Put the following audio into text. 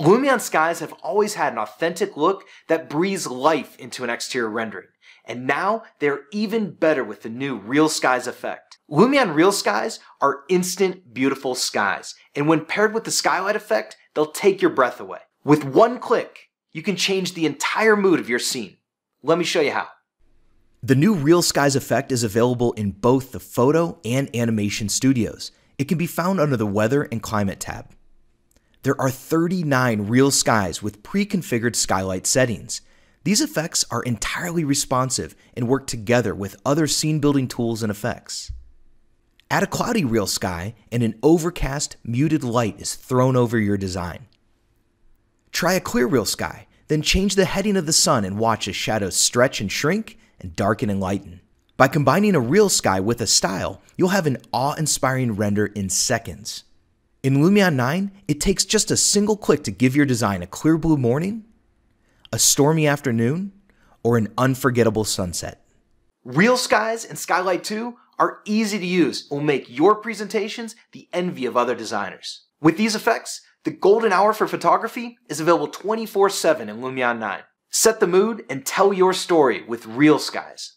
Lumion Skies have always had an authentic look that breathes life into an exterior rendering, and now they're even better with the new Real Skies effect. Lumion Real Skies are instant, beautiful skies, and when paired with the skylight effect, they'll take your breath away. With one click, you can change the entire mood of your scene. Let me show you how. The new Real Skies effect is available in both the photo and animation studios. It can be found under the Weather and Climate tab there are 39 real skies with pre-configured skylight settings. These effects are entirely responsive and work together with other scene building tools and effects. Add a cloudy real sky and an overcast, muted light is thrown over your design. Try a clear real sky, then change the heading of the sun and watch as shadows stretch and shrink and darken and lighten. By combining a real sky with a style, you'll have an awe-inspiring render in seconds. In Lumion 9, it takes just a single click to give your design a clear blue morning, a stormy afternoon, or an unforgettable sunset. Real Skies and Skylight 2 are easy to use and will make your presentations the envy of other designers. With these effects, the golden hour for photography is available 24-7 in Lumion 9. Set the mood and tell your story with Real Skies.